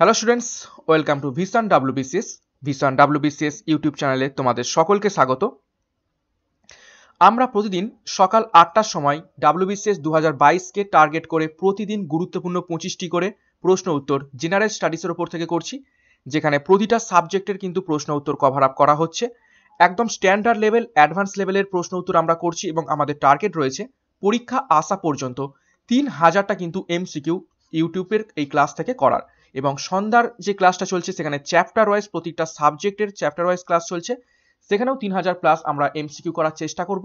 hello students welcome to vision WBCS vision WBCS YouTube চ্যানেলে তোমাদের সকলকে স্বাগত আমরা প্রতিদিন সকাল আটটার সময় ডাব্লুবিসিএস দু হাজার বাইশকে টার্গেট করে প্রতিদিন গুরুত্বপূর্ণ পঁচিশটি করে প্রশ্ন উত্তর জেনারেল স্টাডিজের ওপর থেকে করছি যেখানে প্রতিটা সাবজেক্টের কিন্তু প্রশ্ন উত্তর কভার আপ করা হচ্ছে একদম স্ট্যান্ডার্ড লেভেল অ্যাডভান্স লেভেলের প্রশ্ন উত্তর আমরা করছি এবং আমাদের টার্গেট রয়েছে পরীক্ষা আসা পর্যন্ত তিন হাজারটা কিন্তু এমসিকিউ ইউটিউবের এই ক্লাস থেকে করার এবং সন্ধ্যার যে ক্লাসটা চলছে সেখানে চ্যাপ্টার ওয়াইজ প্রতিটা সাবজেক্টের চ্যাপ্টার ওয়াইজ ক্লাস চলছে সেখানেও তিন হাজার প্লাস আমরা এমসিকিউ করার চেষ্টা করব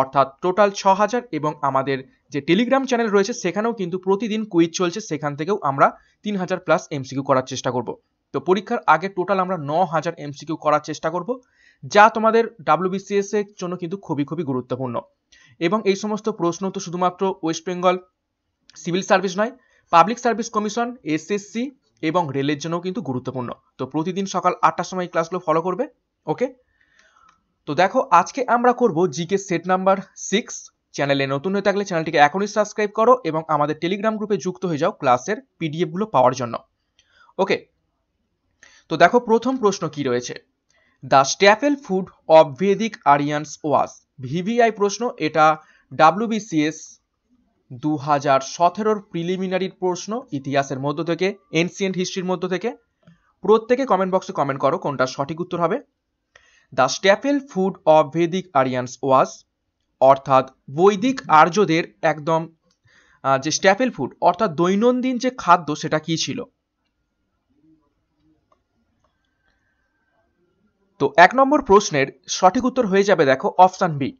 অর্থাৎ টোটাল ছ হাজার এবং আমাদের যে টেলিগ্রাম চ্যানেল রয়েছে সেখানেও কিন্তু প্রতিদিন কুইজ চলছে সেখান থেকেও আমরা তিন হাজার প্লাস এমসিকিউ করার চেষ্টা করব তো পরীক্ষার আগে টোটাল আমরা ন হাজার এমসিকিউ করার চেষ্টা করব যা তোমাদের ডাব্লিউবিসিএস এর জন্য কিন্তু খুবই খুবই গুরুত্বপূর্ণ এবং এই সমস্ত প্রশ্ন তো শুধুমাত্র ওয়েস্ট বেঙ্গল সিভিল সার্ভিস নয় পাবলিক সার্ভিস কমিশন এসএসসি এবং রেলের জন্যও কিন্তু গুরুত্বপূর্ণ তো প্রতিদিন সকাল আটটার সময় ক্লাসগুলো ফলো করবে ওকে তো দেখো আজকে আমরা করব জিকে সেট নাম্বার সিক্স চ্যানেলে নতুন হয়ে থাকলে চ্যানেলটিকে এখনই সাবস্ক্রাইব করো এবং আমাদের টেলিগ্রাম গ্রুপে যুক্ত হয়ে যাও ক্লাসের পিডিএফগুলো পাওয়ার জন্য ওকে তো দেখো প্রথম প্রশ্ন কি রয়েছে the staple food of Vedic Aryans was VVI প্রশ্ন এটা ডাব্লিউবিসিএস দু হাজার সতেরোর প্রিলিমিনারির প্রশ্ন ইতিহাসের মধ্য থেকে এনসিয়েন্ট হিস্ট্রির মধ্য থেকে প্রত্যেকে কমেন্ট বক্সে কমেন্ট করো কোনটা সঠিক উত্তর হবে the staple food of Vedic Aryans was অর্থাৎ বৈদিক আর্যদের একদম যে স্ট্যাফেল ফুড অর্থাৎ দৈনন্দিন যে খাদ্য সেটা কি ছিল তো এক নম্বর প্রশ্নের সঠিক উত্তর হয়ে যাবে দেখো option B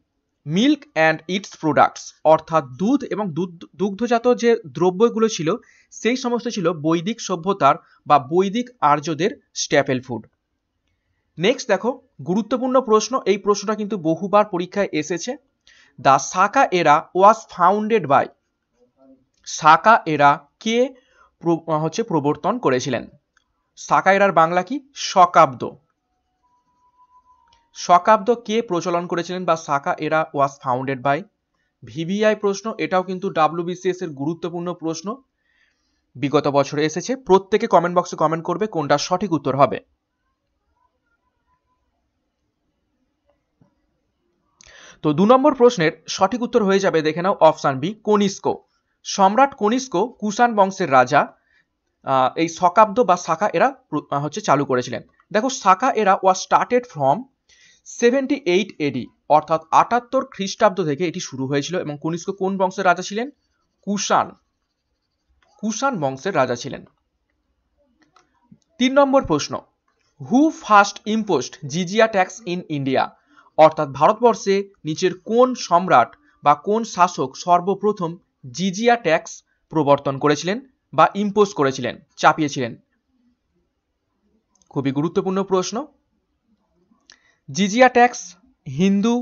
milk and its products অর্থাৎ দুধ এবং দুধ দুগ্ধজাত যে দ্রব্যগুলো ছিল সেই সমস্ত ছিল বৈদিক সভ্যতার বা বৈদিক আর্যদের স্ট্যাপেল ফুড নেক্সট দেখো গুরুত্বপূর্ণ প্রশ্ন এই প্রশ্নটা কিন্তু বহুবার পরীক্ষায় এসেছে দ্য সাকা এরা ওয়াজ ফাউন্ডেড বাই সাকা এরা কে হচ্ছে প্রবর্তন করেছিলেন সাকা এরার বাংলা কি শকাব্দ শকাব্দ কে প্রচলন করেছিলেন বা শাখা এরা ওয়াজ ফাউন্ডেড বাই ভিভিআই প্রশ্ন এটাও কিন্তু ডাব্লিউবিসিএস এর গুরুত্বপূর্ণ প্রশ্ন বিগত বছরে এসেছে প্রত্যেকে কমেন্ট বক্সে কমেন্ট করবে কোনটা সঠিক উত্তর হবে তো দু নম্বর প্রশ্নের সঠিক উত্তর হয়ে যাবে দেখে নাও অপশান বি কনিস্ক সম্রাট কনিস্ক কুষাণ বংশের রাজা এই শকাব্দ বা শাখা এরা হচ্ছে চালু করেছিলেন দেখো শাখা এরা was started from seventy eight AD অর্থাৎ আটাত্তর খ্রিস্টাব্দ থেকে এটি শুরু হয়েছিল এবং কনিষ্ক কোন বংশের রাজা ছিলেন কুষাণ কুষাণ বংশের রাজা ছিলেন তিন নম্বর প্রশ্ন হু ফার্স্ট ইম্পোস্ট জিজিয়া ট্যাক্স ইন ইন্ডিয়া অর্থাৎ ভারতবর্ষে নিচের কোন সম্রাট বা কোন শাসক সর্বপ্রথম জিজিয়া ট্যাক্স প্রবর্তন করেছিলেন বা ইম্পোজ করেছিলেন চাপিয়েছিলেন খুবই গুরুত্বপূর্ণ প্রশ্ন জিজিয়া ট্যাক্স হিন্দু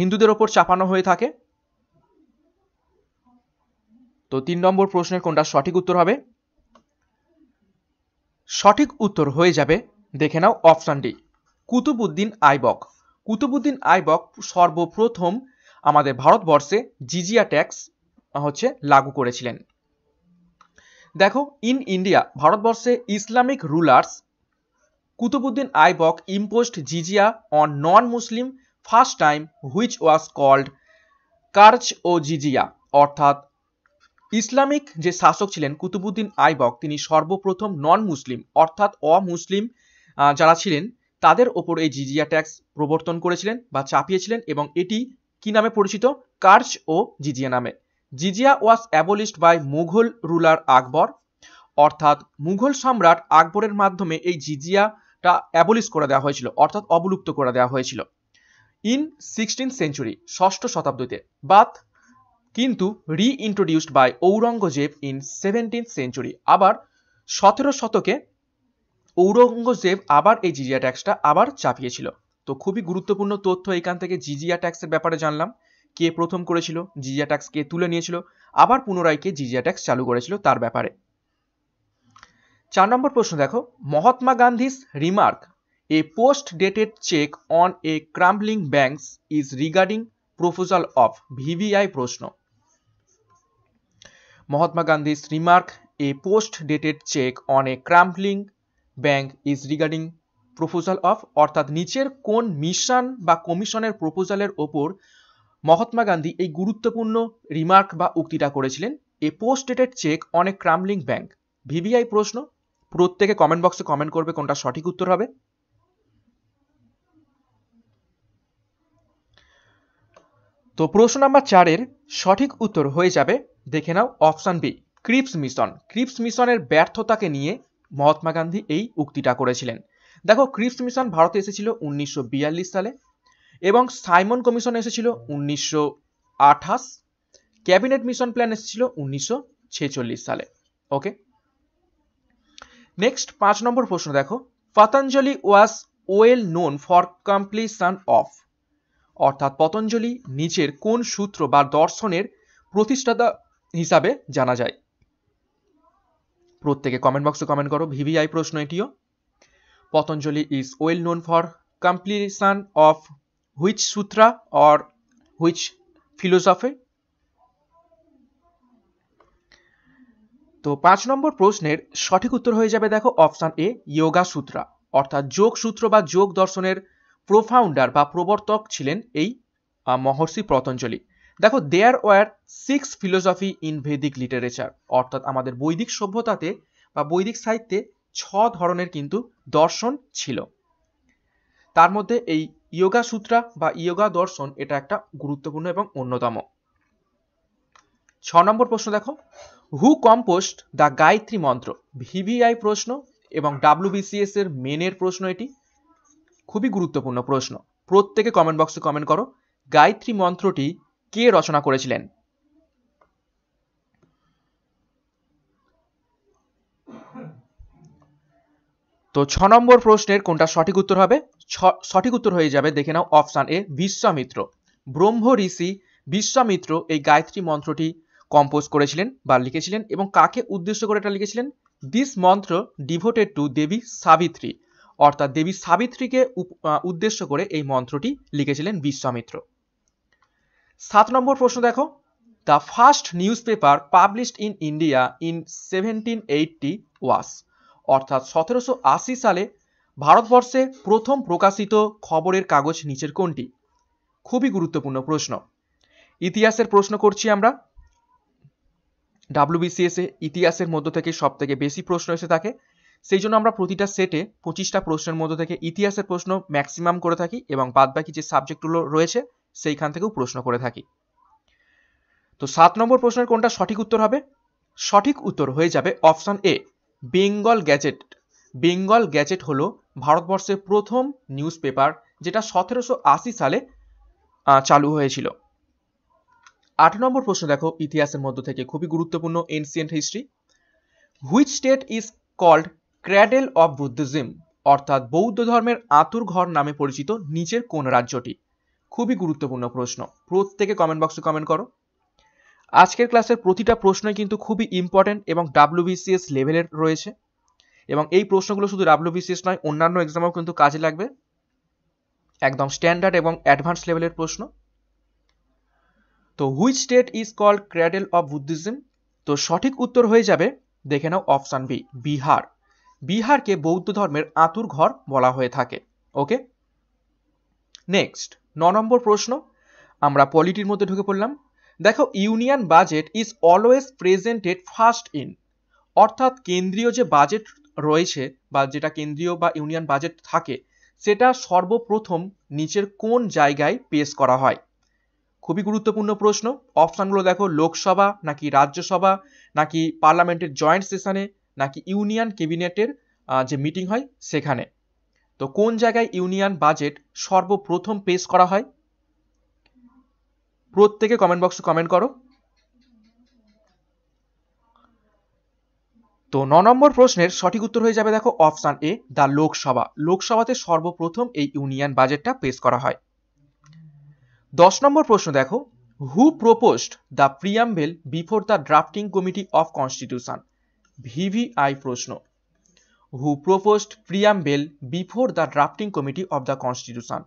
হিন্দুদের ওপর চাপানো হয়ে থাকে তো তিন নম্বর প্রশ্নের কোনটা সঠিক উত্তর হবে সঠিক উত্তর হয়ে যাবে দেখে নাও ডি কুতুবুদ্দিন আইবক কুতুবুদ্দিন আইবক সর্বপ্রথম আমাদের ভারতবর্ষে জিজিয়া ট্যাক্স হচ্ছে লাগু করেছিলেন দেখো ইন ইন্ডিয়া ভারতবর্ষে Islamic rulers Qutubuddin Aibak imposed জিজিয়া on non Muslim first time which was called কার্চ ও জিজিয়া অর্থাৎ ইসলামিক যে শাসক ছিলেন কুতুবুদ্দিন আইবক তিনি সর্বপ্রথম নন মুসলিম অর্থাৎ অমুসলিম যারা ছিলেন তাদের ওপর এই জিজিয়া ট্যাক্স প্রবর্তন করেছিলেন বা চাপিয়েছিলেন এবং এটি কি নামে পরিচিত কার্চ ও জিজিয়া নামে জিজিয়া was abolished by Mughal ruler Akbar অর্থাৎ মুঘল সম্রাট আকবরের মাধ্যমে এই জিজিয়া টা অ্যাবলিশ করে দেওয়া হয়েছিল অর্থাৎ অবলুপ্ত করে দেওয়া হয়েছিল ইন সিক্সটিন সেঞ্চুরি ষষ্ঠ শতাব্দীতে বাত কিন্তু reintroduced by Aurangzeb in seventeen century আবার সতেরো শতকে ঔরঙ্গজেব আবার এই জিজিয়া ট্যাক্সটা আবার চাপিয়েছিল তো খুবই গুরুত্বপূর্ণ তথ্য এখান থেকে জিজিয়া ট্যাক্সের ব্যাপারে জানলাম কে প্রথম করেছিল জিজিয়া ট্যাক্স কে তুলে নিয়েছিল আবার পুনরায় কে জিজিয়া ট্যাক্স চালু করেছিল তার ব্যাপারে চার নম্বর প্রশ্ন দেখো Mahatma Gandhi's remark a post dated cheque on a crumbling banks is regarding proposal of VVI প্রশ্ন Mahatma Gandhi's remark a post dated cheque on a crumbling bank is regarding proposal of অর্থাৎ নিচের কোন মিশন বা কমিশনের প্রোপোজালের ওপর মহাত্মা গান্ধী এই গুরুত্বপূর্ণ রিমার্ক বা উক্তিটা করেছিলেন a post dated cheque on a crumbling bank VVI প্রশ্ন প্রত্যেকে কমেন্ট বক্সে কমেন্ট করবে কোনটা সঠিক উত্তর হবে তো প্রশ্ন নাম্বার চারের সঠিক উত্তর হয়ে যাবে দেখে নাও option B Cripps mission Cripps মিশনের ব্যর্থতাকে নিয়ে মহাত্মা গান্ধী এই উক্তিটা করেছিলেন দেখো ক্রিপস মিশন ভারতে এসেছিল উনিশশো সালে এবং সাইমন কমিশন এসেছিল উনিশশো ক্যাবিনেট মিশন প্ল্যান এসেছিল উনিশশো সালে ওকে নেক্সট পাঁচ নম্বর প্রশ্ন দেখো Patanjali was well known for compilation of অর্থাৎ পতঞ্জলি নিচের কোন সূত্র বা দর্শনের প্রতিষ্ঠাতা হিসাবে জানা যায় প্রত্যেকে কমেন্ট বক্সে কমেন্ট করো ভিভিআই প্রশ্ন এটিও Patanjali is well known for compilation of which sutra or which philosophy তো পাঁচ নম্বর প্রশ্নের সঠিক উত্তর হয়ে যাবে দেখো অপশান এ ইয়োগা সূত্রা অর্থাৎ যোগ সূত্র বা যোগ দর্শনের প্রোফাউন্ডার বা প্রবর্তক ছিলেন এই মহর্ষি পতঞ্জলি দেখো there were six philosophy in Vedic literature অর্থাৎ আমাদের বৈদিক সভ্যতাতে বা বৈদিক সাহিত্যে ছ ধরনের কিন্তু দর্শন ছিল তার মধ্যে এই ইয়োগা সূত্রা বা ইয়োগা দর্শন এটা একটা গুরুত্বপূর্ণ এবং অন্যতম ছ নম্বর প্রশ্ন দেখো হু কম্পোস্ট দ্য গায়ত্রী মন্ত্র ভিভিআই প্রশ্ন এবং ডাব্লিউবিসিএস এর মেনের প্রশ্ন এটি খুবই গুরুত্বপূর্ণ প্রশ্ন প্রত্যেকে কমেন্ট বক্সে কমেন্ট করো গায়ত্রী মন্ত্রটি কে রচনা করেছিলেন তো ছ নম্বর প্রশ্নের কোনটা সঠিক উত্তর হবে সঠিক উত্তর হয়ে যাবে দেখে নাও অপশান এ বিশ্বামিত্র ব্রহ্ম ঋষি বিশ্বামিত্র এই গায়ত্রী মন্ত্রটি কম্পোজ করেছিলেন বা লিখেছিলেন এবং কাকে উদ্দেশ্য করে এটা লিখেছিলেন দিস মন্ত্র ডিভোটেড টু দেবী সাবিত্রী অর্থাৎ দেবী সাবিত্রীকে উদ্দেশ্য করে এই মন্ত্রটি লিখেছিলেন বিশ্বামিত্র সাত নম্বর প্রশ্ন দেখো the first newspaper published in India in seventeen eighty was অর্থাৎ সতেরোশো আশি সালে ভারতবর্ষে প্রথম প্রকাশিত খবরের কাগজ নিচের কোনটি খুবই গুরুত্বপূর্ণ প্রশ্ন ইতিহাসের প্রশ্ন করছি আমরা ডাব্লিউবিসিএসে ইতিহাসের মধ্য থেকে সব থেকে বেশি প্রশ্ন এসে থাকে সেই জন্য আমরা প্রতিটা সেটে পঁচিশটা প্রশ্নের মধ্যে থেকে ইতিহাসের প্রশ্ন ম্যাক্সিমাম করে থাকি এবং বাদবাকি যে সাবজেক্টগুলো রয়েছে সেইখান থেকেও প্রশ্ন করে থাকি তো সাত নম্বর প্রশ্নের কোনটা সঠিক উত্তর হবে সঠিক উত্তর হয়ে যাবে option A Bengal Gazette Bengal Gazette হলো ভারতবর্ষের প্রথম নিউজ পেপার যেটা সতেরোশো আশি সালে চালু হয়েছিল আট নম্বর প্রশ্ন দেখো ইতিহাসের মধ্য থেকে খুবই গুরুত্বপূর্ণ ancient history which state is called cradle of Buddhism অর্থাৎ বৌদ্ধ ধর্মের আতুর ঘর নামে পরিচিত নিচের কোন রাজ্যটি খুবই গুরুত্বপূর্ণ প্রশ্ন প্রত্যেকে কমেন্ট বক্সে কমেন্ট করো আজকের ক্লাসের প্রতিটা প্রশ্নই কিন্তু খুবই ইম্পর্টেন্ট এবং ডাব্লিউবিসিএস লেভেলের রয়েছে এবং এই প্রশ্নগুলো শুধু ডাব্লিউবিসিএস নয় অন্যান্য এক্সামেও কিন্তু কাজে লাগবে একদম স্ট্যান্ডার্ড এবং অ্যাডভান্স লেভেলের প্রশ্ন তো which state is called cradle of Buddhism তো সঠিক উত্তর হয়ে যাবে দেখে নাও অপশান বি বিহার বিহারকে বৌদ্ধ ধর্মের আতুর ঘর বলা হয়ে থাকে ওকে নেক্সট ন নম্বর প্রশ্ন আমরা পলিটির মধ্যে ঢুকে পড়লাম দেখো union budget is always presented first in অর্থাৎ কেন্দ্রীয় যে বাজেট রয়েছে বা যেটা কেন্দ্রীয় বা ইউনিয়ন বাজেট থাকে সেটা সর্বপ্রথম নিচের কোন জায়গায় পেশ করা হয় খুবই গুরুত্বপূর্ণ প্রশ্ন অপশানগুলো দেখো লোকসভা নাকি রাজ্যসভা নাকি পার্লামেন্টের জয়েন্ট সেশনে নাকি ইউনিয়ন ক্যাবিনেটের যে মিটিং হয় সেখানে তো কোন জায়গায় ইউনিয়ন বাজেট সর্বপ্রথম পেশ করা হয় প্রত্যেকে কমেন্ট বক্সে কমেন্ট করো তো ন নম্বর প্রশ্নের সঠিক উত্তর হয়ে যাবে দেখো অপশান এ দ্য লোকসভা লোকসভাতে সর্বপ্রথম এই ইউনিয়ন বাজেটটা পেশ করা হয় দশ নম্বর প্রশ্ন দেখো who proposed the preamble before the drafting committee of constitution VVI প্রশ্ন who proposed preamble before the drafting committee of the constitution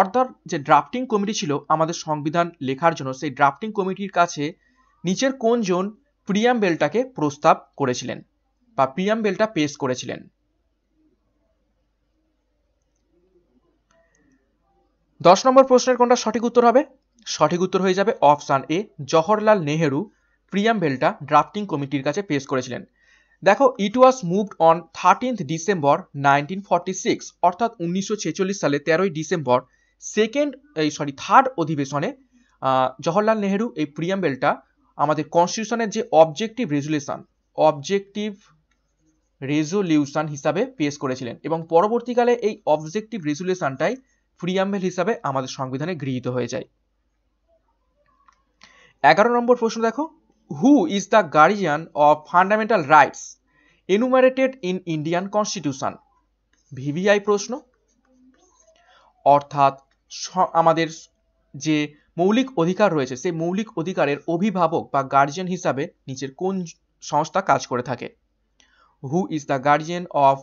অর্থাৎ যে ড্রাফটিং কমিটি ছিল আমাদের সংবিধান লেখার জন্য সেই ড্রাফটিং কমিটির কাছে নিচের কোনজন প্রিয়াম্বেলটাকে প্রস্তাব করেছিলেন বা প্রিয়াম্বেলটা পেশ করেছিলেন দশ নম্বর প্রশ্নের কোনটা সঠিক উত্তর হবে সঠিক উত্তর হয়ে যাবে অপশান এ জওহরলাল নেহেরু বেলটা ড্রাফটিং কমিটির কাছে পেশ করেছিলেন দেখো it was moved on thirteenth December nineteen forty six অর্থাৎ উনিশশো ছেচল্লিশ সালে তেরোই ডিসেম্বর সেকেন্ড এই সরি থার্ড অধিবেশনে জওহরলাল নেহেরু এই প্রিয়াম বেলটা আমাদের কনস্টিটিউশনের যে অবজেক্টিভ রেজুলেশন অবজেক্টিভ রেজলিউশন হিসাবে পেশ করেছিলেন এবং পরবর্তীকালে এই অবজেক্টিভ রেজুলেশনটাই প্রিয়াম্বেল হিসাবে আমাদের সংবিধানে গৃহীত হয়ে যায় এগারো নম্বর প্রশ্ন দেখো who is the guardian of fundamental rights enumerated in Indian constitution VVI প্রশ্ন অর্থাৎ আমাদের যে মৌলিক অধিকার রয়েছে সেই মৌলিক অধিকারের অভিভাবক বা গার্জিয়ান হিসাবে নিচের কোন সংস্থা কাজ করে থাকে who is the guardian of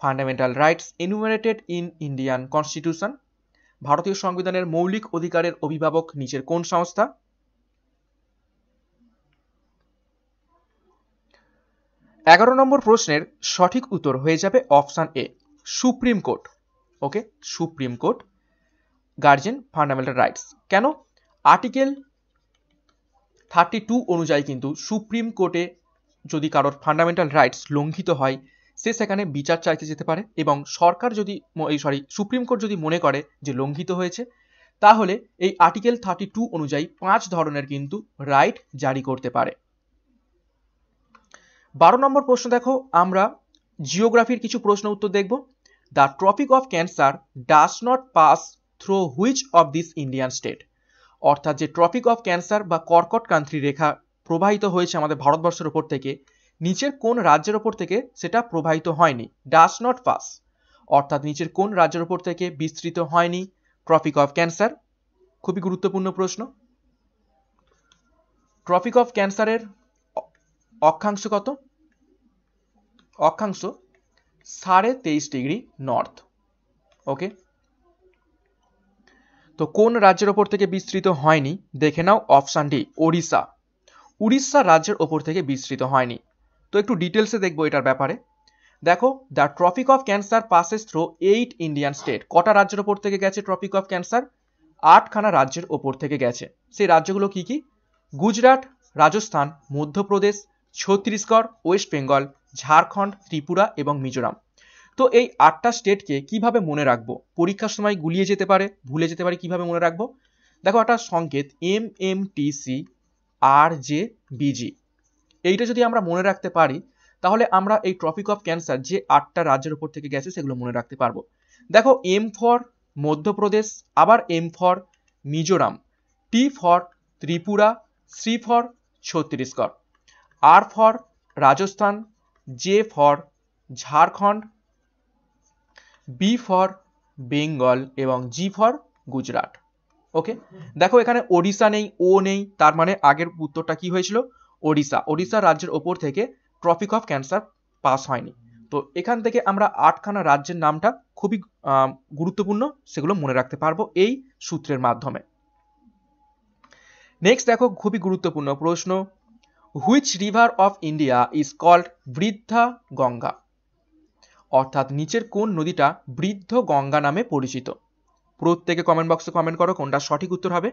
fundamental rights enumerated in Indian constitution ভারতীয় সংবিধানের মৌলিক অধিকারের অভিভাবক নিচের কোন সংস্থা এগারো নম্বর প্রশ্নের সঠিক উত্তর হয়ে যাবে option A supreme court okay supreme court guardian fundamental rights কেন আর্টিকেল থার্টি টু অনুযায়ী কিন্তু সুপ্রিম কোর্টে যদি কারোর ফান্ডামেন্টাল রাইটস লঙ্ঘিত হয় সে সেখানে বিচার চাইতে যেতে পারে এবং সরকার যদি এই সরি সুপ্রিম কোর্ট যদি মনে করে যে লঙ্ঘিত হয়েছে তাহলে এই আর্টিকেল থার্টি টু অনুযায়ী পাঁচ ধরনের কিন্তু রাইট জারি করতে পারে বারো নম্বর প্রশ্ন দেখো আমরা জিওগ্রাফির কিছু প্রশ্ন উত্তর দেখব the tropic of cancer does not pass through which of this Indian state অর্থাৎ যে ট্রপিক অফ ক্যান্সার বা কর্কট কান্ত্রি রেখা প্রবাহিত হয়েছে আমাদের ভারতবর্ষের ওপর থেকে নিচের কোন রাজ্যের ওপর থেকে সেটা প্রবাহিত হয়নি ডাস নট পাস অর্থাৎ নিচের কোন রাজ্যের ওপর থেকে বিস্তৃত হয়নি ট্রপিক অফ ক্যান্সার খুবই গুরুত্বপূর্ণ প্রশ্ন ট্রপিক অফ ক্যান্সারের অক্ষাংশ কত অক্ষাংশ সাড়ে তেইশ ডিগ্রি নর্থ ওকে তো কোন রাজ্যের ওপর থেকে বিস্তৃত হয়নি দেখে নাও অপশান ডি ওড়িশা উড়িষ্যা রাজ্যের ওপর থেকে বিস্তৃত হয়নি তো একটু ডিটেলসে দেখবো এটার ব্যাপারে দেখো the tropic of cancer passes through eight Indian state কটা রাজ্যের ওপর থেকে গেছে ট্রফিক অফ ক্যান্সার আটখানা রাজ্যের ওপর থেকে গেছে সেই রাজ্যগুলো কি কি গুজরাট রাজস্থান মধ্যপ্রদেশ ছত্তিশগড় ওয়েস্ট বেঙ্গল ঝাড়খণ্ড ত্রিপুরা এবং মিজোরাম তো এই আটটা স্টেটকে কিভাবে মনে রাখবো পরীক্ষার সময় গুলিয়ে যেতে পারে ভুলে যেতে পারে কিভাবে মনে রাখবো দেখো একটা সংকেত M M T C R J B G এইটা যদি আমরা মনে রাখতে পারি তাহলে আমরা এই ট্রপিক অফ ক্যান্সার যে আটটা রাজ্যের উপর থেকে গেছে সেগুলো মনে রাখতে পারবো দেখো এম ফর মধ্যপ্রদেশ আবার M for Mizoram T for Tripura C for Chhattisgarh R for Rajasthan J for Jharkhand B for Bengal এবং জি ফর গুজরাট ওকে দেখো এখানে ওড়িশা নেই ও নেই তার মানে আগের উত্তরটা কি হয়েছিল ওড়িশা ওড়িশা রাজ্যের ওপর থেকে ট্রফিক অফ ক্যান্সার পাস হয়নি তো এখান থেকে আমরা আটখানা রাজ্যের নামটা খুবই গুরুত্বপূর্ণ সেগুলো মনে রাখতে পারবো এই সূত্রের মাধ্যমে নেক্সট দেখো খুবই গুরুত্বপূর্ণ প্রশ্ন which river of India is called Vriddha Ganga অর্থাৎ নিচের কোন নদীটা বৃদ্ধ গঙ্গা নামে পরিচিত প্রত্যেকে কমেন্ট বক্সে কমেন্ট করো কোনটা সঠিক উত্তর হবে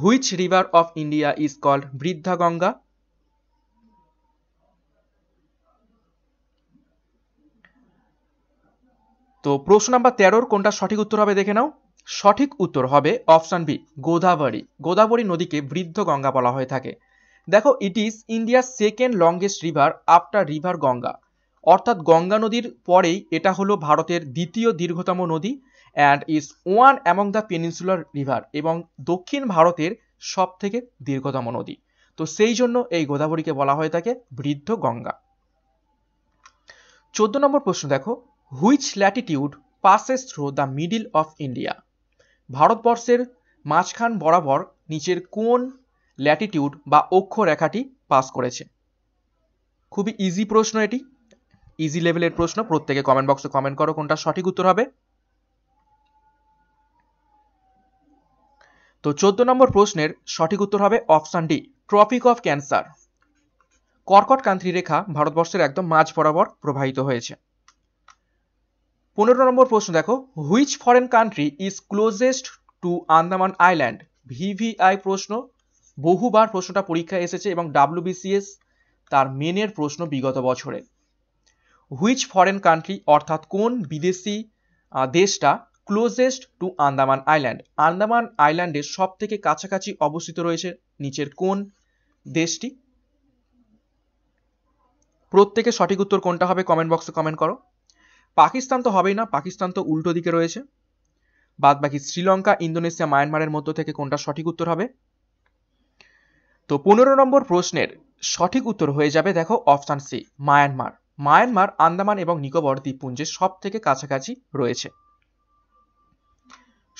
which river of India is called Vriddha Ganga তো প্রশ্ন নাম্বার তেরোর কোনটা সঠিক উত্তর হবে দেখে নাও সঠিক উত্তর হবে অপশন বি গোদাবরী গোদাবরী নদীকে বৃদ্ধ গঙ্গা বলা হয়ে থাকে দেখো ইট ইজ ইন্ডিয়ার second longest river after river Ganga অর্থাৎ গঙ্গা নদীর পরেই এটা হলো ভারতের দ্বিতীয় দীর্ঘতম নদী and is one among the peninsular river এবং দক্ষিণ ভারতের সব থেকে দীর্ঘতম নদী তো সেই জন্য এই গোদাবরীকে বলা হয়ে থাকে বৃদ্ধ গঙ্গা চোদ্দ নম্বর প্রশ্ন দেখো which latitude passes through the middle of India ভারতবর্ষের মাঝখান বরাবর নিচের কোন ল্যাটিটিউড বা অক্ষ রেখাটি পাস করেছে খুবই ইজি প্রশ্ন এটি ইজি লেভেলের প্রশ্ন প্রত্যেকে কমেন্ট বক্সে কমেন্ট করো কোনটা সঠিক উত্তর হবে তো চোদ্দ নম্বর প্রশ্নের সঠিক উত্তর হবে option D tropic of cancer কর্কট কান্ত্রী রেখা ভারতবর্ষের একদম মাঝ বরাবর প্রবাহিত হয়েছে পনেরো নম্বর প্রশ্ন দেখো which foreign country is closest to Andaman island VVI প্রশ্ন বহুবার প্রশ্নটা পরীক্ষায় এসেছে এবং ডাব্লিউবিসিএস তার মেনের প্রশ্ন বিগত বছরে হুইচ ফরেন কান্ট্রি অর্থাৎ কোন বিদেশি দেশটা closest to Andaman island Andaman আইল্যান্ডের সব থেকে কাছাকাছি অবস্থিত রয়েছে নিচের কোন দেশটি প্রত্যেকে সঠিক উত্তর কোনটা হবে কমেন্ট বক্সে কমেন্ট করো পাকিস্তান তো হবেই না পাকিস্তান তো উল্টো দিকে রয়েছে বাদ বাকি শ্রীলঙ্কা ইন্দোনেশিয়া মায়ানমারের মধ্য থেকে কোনটা সঠিক উত্তর হবে তো পনেরো নম্বর প্রশ্নের সঠিক উত্তর হয়ে যাবে দেখো option C Myanmar Myanmar Andaman এবং নিকোবর দ্বীপপুঞ্জের সব থেকে কাছাকাছি রয়েছে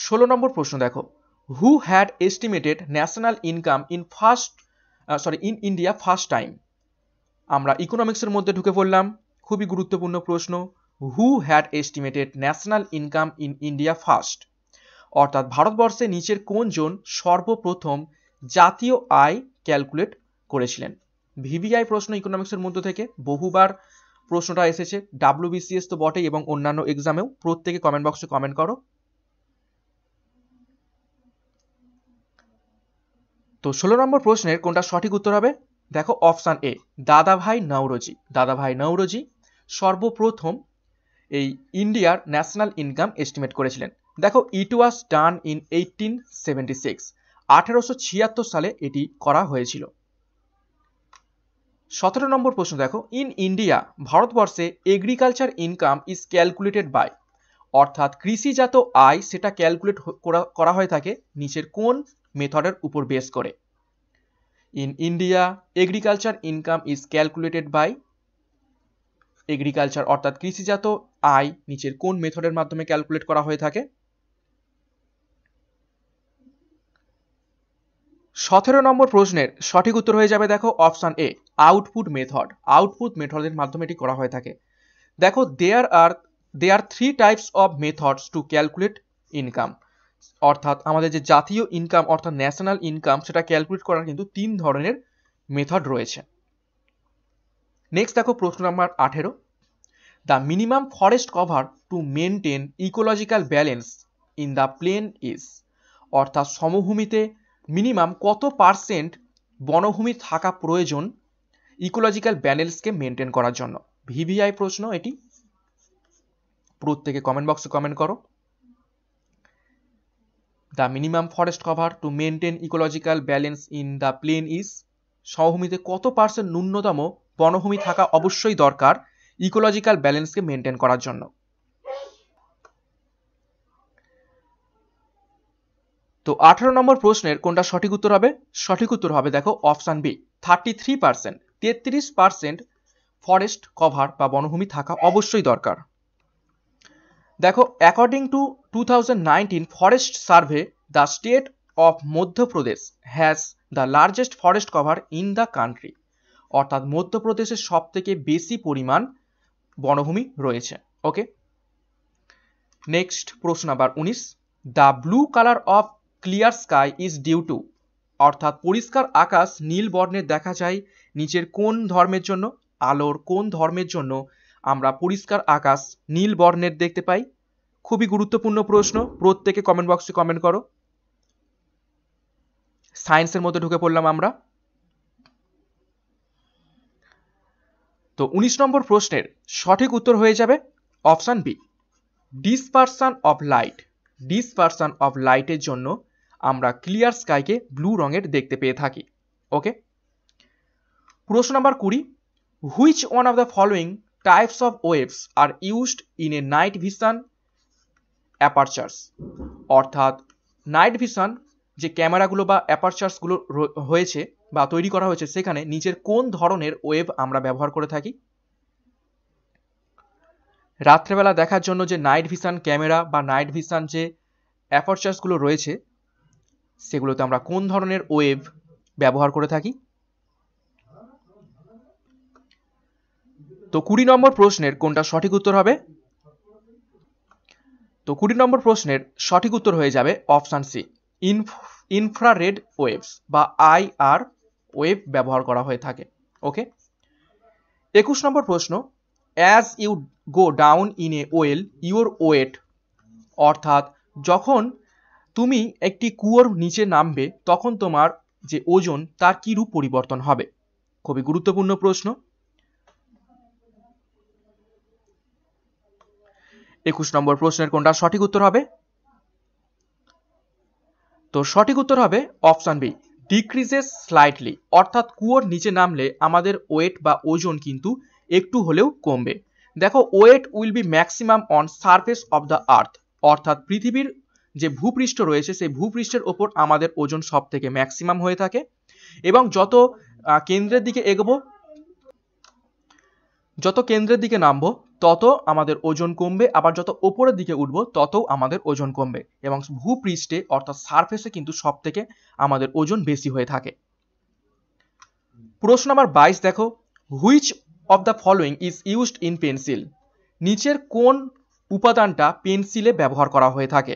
ষোলো নম্বর প্রশ্ন দেখো who had estimated national income in first sorry in India first time আমরা ইকোনমিক্সের মধ্যে ঢুকে পড়লাম খুবই গুরুত্বপূর্ণ প্রশ্ন who had estimated national income in India first অর্থাৎ ভারতবর্ষে নিচের কোনজন সর্বপ্রথম জাতীয় আয় ক্যালকুলেট করেছিলেন ভিভিআই প্রশ্ন ইকোনমিক্সের মধ্য থেকে বহুবার প্রশ্নটা এসেছে ডাব্লিউবিসিএস তো বটেই এবং অন্যান্য এক্সামেও প্রত্যেকে কমেন্ট বক্সে কমেন্ট করো তো ষোলো নম্বর প্রশ্নের কোনটা সঠিক উত্তর হবে দেখো অপশান এ দাদাভাই নওরোজি দাদাভাই নওরোজি সর্বপ্রথম এই ইন্ডিয়ার ন্যাশনাল ইনকাম এস্টিমেট করেছিলেন দেখো it was done in eighteen seventy six আঠেরোশো ছিয়াত্তর সালে এটি করা হয়েছিল সতেরো নম্বর প্রশ্ন দেখো ইন ইন্ডিয়া ভারতবর্ষে agriculture income is calculated by অর্থাৎ কৃষিজাত আয় সেটা ক্যালকুলেট করা হয়ে থাকে নিচের কোন মেথডের উপর বেস করে in India agriculture income is calculated by agriculture অর্থাৎ কৃষিজাত আয় নিচের কোন মেথডের মাধ্যমে ক্যালকুলেট করা হয়ে থাকে সতেরো নম্বর প্রশ্নের সঠিক উত্তর হয়ে যাবে দেখো option A output method output মেথডের মাধ্যমে এটি করা হয়ে থাকে দেখো there are they are three types of methods to calculate income অর্থাৎ আমাদের যে জাতীয় ইনকাম অর্থাৎ ন্যাশনাল ইনকাম সেটা ক্যালকুলেট করার কিন্তু তিন ধরনের মেথড রয়েছে নেক্সট দেখো প্রশ্ন নাম্বার আঠেরো the minimum forest cover to maintain ecological balance in the plain is অর্থাৎ সমভূমিতে মিনিমাম কত পার্সেন্ট বনভূমি থাকা প্রয়োজন ইকোলজিক্যাল ব্যালেন্সকে মেনটেন করার জন্য ভিভিআই প্রশ্ন এটি প্রত্যেকে কমেন্ট বক্সে কমেন্ট করো the minimum forest cover to maintain ecological balance in the plain is সহভূমিতে কত পার্সেন্ট ন্যূনতম বনভূমি থাকা অবশ্যই দরকার ইকোলজিক্যাল ব্যালেন্সকে মেনটেন করার জন্য তো আঠারো নম্বর প্রশ্নের কোনটা সঠিক উত্তর হবে সঠিক উত্তর হবে দেখো option B thirty three percent তেত্রিশ পার্সেন্ট ফরেস্ট কভার বা বনভূমি থাকা অবশ্যই দরকার দেখো according to two thousand nineteen forest survey the state of Madhya Pradesh has the largest forest cover in the country অর্থাৎ মধ্যপ্রদেশের সব থেকে বেশি পরিমাণ বনভূমি রয়েছে ওকে নেক্সট প্রশ্ন নাম্বার উনিশ the blue colour of clear sky is due to অর্থাৎ পরিষ্কার আকাশ নীল বর্ণের দেখা যায় নিচের কোন ধর্মের জন্য আলোর কোন ধর্মের জন্য আমরা পরিষ্কার আকাশ নীল বর্ণের দেখতে পাই খুবই গুরুত্বপূর্ণ প্রশ্ন প্রত্যেকে কমেন্ট বক্সে কমেন্ট করো সায়েন্সের মধ্যে ঢুকে পড়লাম আমরা তো উনিশ নম্বর প্রশ্নের সঠিক উত্তর হয়ে যাবে option B dispersion of light dispersion of লাইটের জন্য আমরা ক্লিয়ার স্কাইকে ব্লু রঙের দেখতে পেয়ে থাকি ওকে প্রশ্ন নাম্বার কুড়ি which one of the following types of waves are used in a night vision apertures অর্থাৎ নাইট ভিশন যে ক্যামেরাগুলো বা অ্যাপারচার্সগুলো হয়েছে বা তৈরি করা হয়েছে সেখানে নিচের কোন ধরনের ওয়েভ আমরা ব্যবহার করে থাকি রাত্রেবেলা দেখার জন্য যে নাইট ভিশন ক্যামেরা বা নাইট ভিশন যে অ্যাপারচার্সগুলো রয়েছে সেগুলোতে আমরা কোন ধরনের ওয়েভ ব্যবহার করে থাকি তো কুড়ি নম্বর প্রশ্নের কোনটা সঠিক উত্তর হবে তো কুড়ি নম্বর প্রশ্নের সঠিক উত্তর হয়ে যাবে অপশান সি ইনফ্রারেড ওয়েভস বা আই আর ওয়েভ ব্যবহার করা হয়ে থাকে ওকে একুশ নম্বর প্রশ্ন as you go down in a well your weight অর্থাৎ যখন তুমি একটি কুয়োর নিচে নামবে তখন তোমার যে ওজন তার কীরূপ পরিবর্তন হবে খুবই গুরুত্বপূর্ণ প্রশ্ন একুশ নম্বর প্রশ্নের কোনটা সঠিক উত্তর হবে তো সঠিক উত্তর হবে অপশান বি ডিক্রিজেস স্লাইটলি অর্থাৎ কুয়োর নিচে নামলে আমাদের ওয়েট বা ওজন কিন্তু একটু হলেও কমবে দেখো weight will be maximum on surface of the earth অর্থাৎ পৃথিবীর যে ভূপৃষ্ঠ রয়েছে সেই ভূপৃষ্ঠের ওপর আমাদের ওজন সব থেকে ম্যাক্সিমাম হয়ে থাকে এবং যত কেন্দ্রের দিকে এগোবো যত কেন্দ্রের দিকে নামবো তত আমাদের ওজন কমবে আবার যত ওপরের দিকে উঠব তত আমাদের ওজন কমবে এবং ভূপৃষ্ঠে অর্থাৎ সারফেসে কিন্তু সব থেকে আমাদের ওজন বেশি হয়ে থাকে প্রশ্ন নাম্বার বাইশ দেখো which of the following is used in pencil নিচের কোন উপাদানটা পেন্সিলে ব্যবহার করা হয়ে থাকে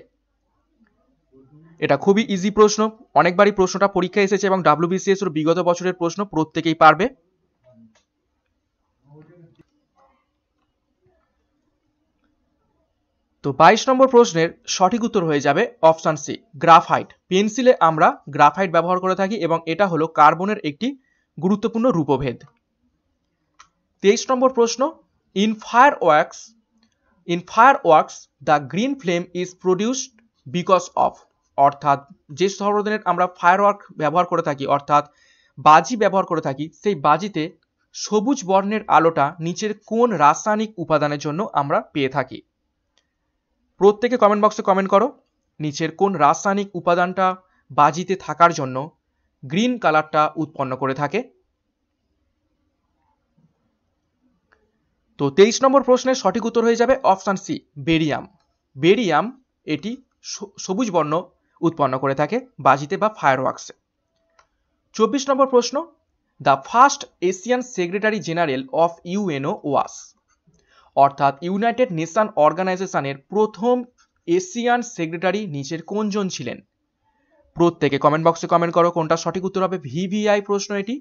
এটা খুবই ইজি প্রশ্ন অনেকবারই প্রশ্নটা পরীক্ষা এসেছে এবং ডাব্লিউবিসিএস এর বিগত বছরের প্রশ্ন প্রত্যেকেই পারবে তো বাইশ নম্বর প্রশ্নের সঠিক উত্তর হয়ে যাবে অপশান সি গ্রাফাইট পেন্সিলে আমরা গ্রাফাইট ব্যবহার করে থাকি এবং এটা হলো কার্বনের একটি গুরুত্বপূর্ণ রূপভেদ তেইশ নম্বর প্রশ্ন in fireworks in fireworks the green flame is produced because of অর্থাৎ যে সর্বদিনের আমরা ফায়ার ওয়ার্ক ব্যবহার করে থাকি অর্থাৎ বাজি ব্যবহার করে থাকি সেই বাজিতে সবুজ বর্ণের আলোটা নিচের কোন রাসায়নিক উপাদানের জন্য আমরা পেয়ে থাকি প্রত্যেকে কমেন্ট বক্সে কমেন্ট করো নিচের কোন রাসায়নিক উপাদানটা বাজিতে থাকার জন্য গ্রিন কালারটা উৎপন্ন করে থাকে তো তেইশ নম্বর প্রশ্নের সঠিক উত্তর হয়ে যাবে অপশান সি বেরিয়াম বেরিয়াম এটি সবুজ বর্ণ উৎপন্ন করে থাকে বাজিতে বা ফায়ার ওয়ার্কসে চব্বিশ নম্বর প্রশ্ন the first Asian secretary general of UNO was অর্থাৎ ইউনাইটেড নেশন অর্গানাইজেশনের প্রথম এশিয়ান সেক্রেটারি নিচের কোনজন ছিলেন প্রত্যেকে কমেন্ট বক্সে কমেন্ট করো কোনটা সঠিক উত্তর হবে ভিভিআই প্রশ্ন এটি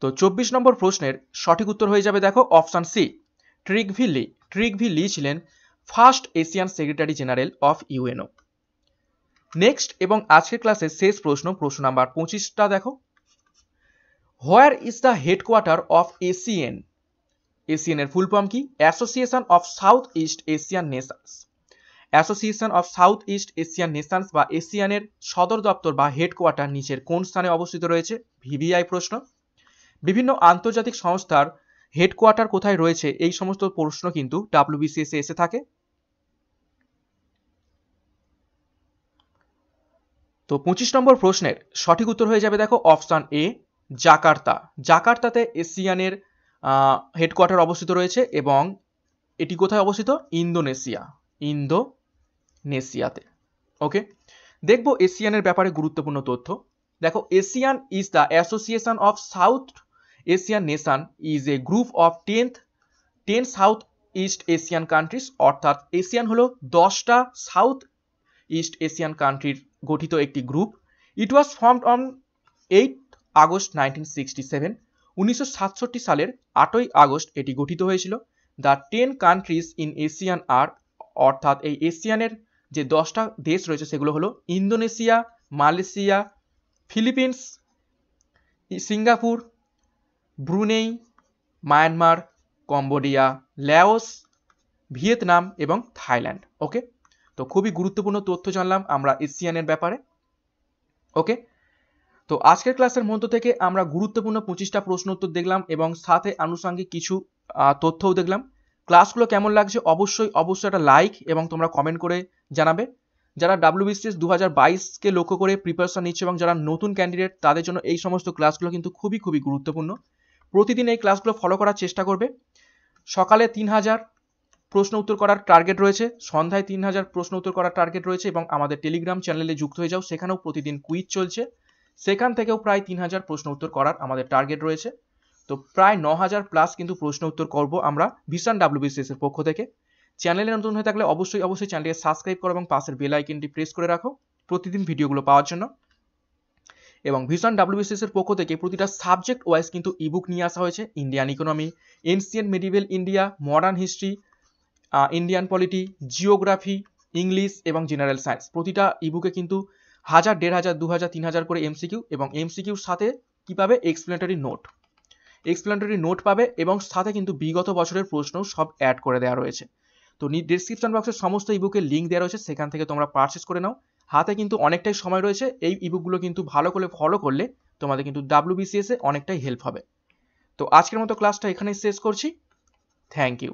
তো চব্বিশ নম্বর প্রশ্নের সঠিক উত্তর হয়ে যাবে দেখো অপশান সি ট্রিকভি লি ট্রিকভি লি ছিলেন first Asian secretary general of UNO next এবং আজকের ক্লাসের শেষ প্রশ্ন প্রশ্ন নাম্বার পঁচিশটা দেখো where is the headquarter of ASEAN ASEAN এর ফুল ফর্ম কি association of south east Asian nations association of south east Asian nations বা এশিয়ানের সদর দপ্তর বা হেডকোয়ার্টার নিচের কোন স্থানে অবস্থিত রয়েছে ভিভিআই প্রশ্ন বিভিন্ন আন্তর্জাতিক সংস্থার হেডকোয়ার্টার কোথায় রয়েছে এই সমস্ত প্রশ্ন কিন্তু ডাব্লিউবিসিএস e এসে থাকে তো পঁচিশ নম্বর প্রশ্নের সঠিক উত্তর হয়ে যাবে দেখো অপশান এ জাকার্তা জাকার্তাতে এশিয়ানের হেডকোয়ার্টার অবস্থিত রয়েছে এবং এটি কোথায় অবস্থিত ইন্দোনেশিয়া ইন্দোনেশিয়াতে ওকে দেখব এশিয়ানের ব্যাপারে গুরুত্বপূর্ণ তথ্য দেখো ASEAN is the association of south Asian nation is a group of tenth ten south east Asian countries অর্থাৎ এশিয়ান হলো দশটা সাউথ ইস্ট এশিয়ান কান্ট্রির গঠিত একটি group it was formed on eight August nineteen sixty seven উনিশশো সাতষট্টি সালের আটই আগস্ট এটি গঠিত হয়েছিল the ten countries in ASEAN are অর্থাৎ এই এশিয়ানের যে দশটা দেশ রয়েছে সেগুলো হলো Indonesia Malaysia Philippines Singapore Brunei Myanmar Cambodia Laos Vietnam এবং থাইল্যান্ড ওকে তো খুবই গুরুত্বপূর্ণ তথ্য জানলাম আমরা এশিয়ানের ব্যাপারে ওকে তো আজকের ক্লাসের মধ্য থেকে আমরা গুরুত্বপূর্ণ পঁচিশটা প্রশ্ন উত্তর দেখলাম এবং সাথে আনুষঙ্গিক কিছু তথ্যও দেখলাম ক্লাসগুলো কেমন লাগছে অবশ্যই অবশ্যই একটা লাইক এবং তোমরা কমেন্ট করে জানাবে যারা ডাব্লিউবিসিএস দু হাজার বাইশকে লক্ষ্য করে প্রিপারেশন নিচ্ছে এবং যারা নতুন ক্যান্ডিডেট তাদের জন্য এই সমস্ত ক্লাসগুলো কিন্তু খুবই খুবই গুরুত্বপূর্ণ প্রতিদিন এই ক্লাসগুলো ফলো করার চেষ্টা করবে সকালে তিন হাজার প্রশ্ন উত্তর করার টার্গেট রয়েছে সন্ধ্যায় তিন হাজার প্রশ্ন উত্তর করার টার্গেট রয়েছে এবং আমাদের টেলিগ্রাম চ্যানেলে যুক্ত হয়ে যাও সেখানেও প্রতিদিন কুইজ চলছে সেখান থেকেও প্রায় তিন হাজার প্রশ্ন উত্তর করার আমাদের টার্গেট রয়েছে তো প্রায় ন হাজার প্লাস কিন্তু প্রশ্ন উত্তর করব আমরা ভিসান ডাব্লিউবিসিএস এর পক্ষ থেকে চ্যানেলে নতুন হয়ে থাকলে অবশ্যই অবশ্যই চ্যানেলটিকে সাবস্ক্রাইব করো এবং পাশের বেল আইকনটি প্রেস করে রাখো প্রতিদিন ভিডিওগুলো পাওয়ার জন্য এবং ভিশন ডাব্লিউবিসিএস এর পক্ষ থেকে প্রতিটা সাবজেক্ট ওয়াইজ কিন্তু ইবুক নিয়ে আসা হয়েছে Indian economy ancient medieval India modern history Indian polity geography English এবং জেনারেল সায়েন্স প্রতিটা ইবুকে কিন্তু হাজার দেড় হাজার দু হাজার তিন হাজার করে এমসিকিউ এবং এমসিকিউর সাথে কি পাবে এক্সপ্লেনেটারি নোট এক্সপ্লেনেটারি নোট পাবে এবং সাথে কিন্তু বিগত বছরের প্রশ্ন সব অ্যাড করে দেওয়া রয়েছে তো ডিসক্রিপশন বক্সের সমস্ত ইবুকের লিঙ্ক দেওয়া রয়েছে সেখান থেকে তোমরা পারচেস করে নাও হাতে কিন্তু অনেকটাই সময় রয়েছে এই ইবুকগুলো কিন্তু ভালো করে ফলো করলে তোমাদের কিন্তু ডাব্লিউবিসিএসে অনেকটাই হেল্প হবে তো আজকের মতো ক্লাসটা এখানেই শেষ করছি থ্যাংক ইউ